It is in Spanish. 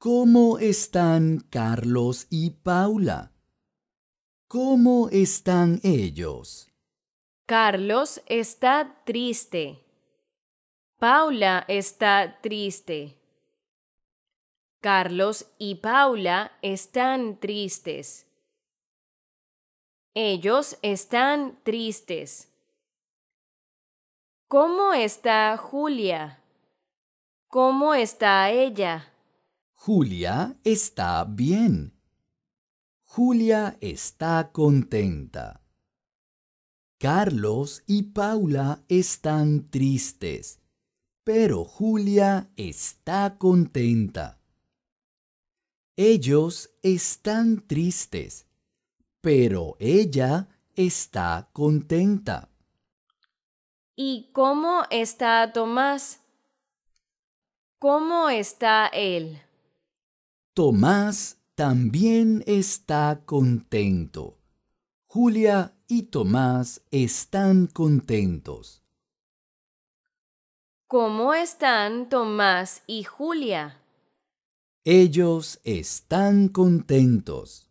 ¿Cómo están Carlos y Paula? ¿Cómo están ellos? Carlos está triste. Paula está triste. Carlos y Paula están tristes. Ellos están tristes. ¿Cómo está Julia? ¿Cómo está ella? Julia está bien. Julia está contenta. Carlos y Paula están tristes, pero Julia está contenta. Ellos están tristes, pero ella está contenta. ¿Y cómo está Tomás? ¿Cómo está él? Tomás también está contento. Julia y Tomás están contentos. ¿Cómo están Tomás y Julia? Ellos están contentos.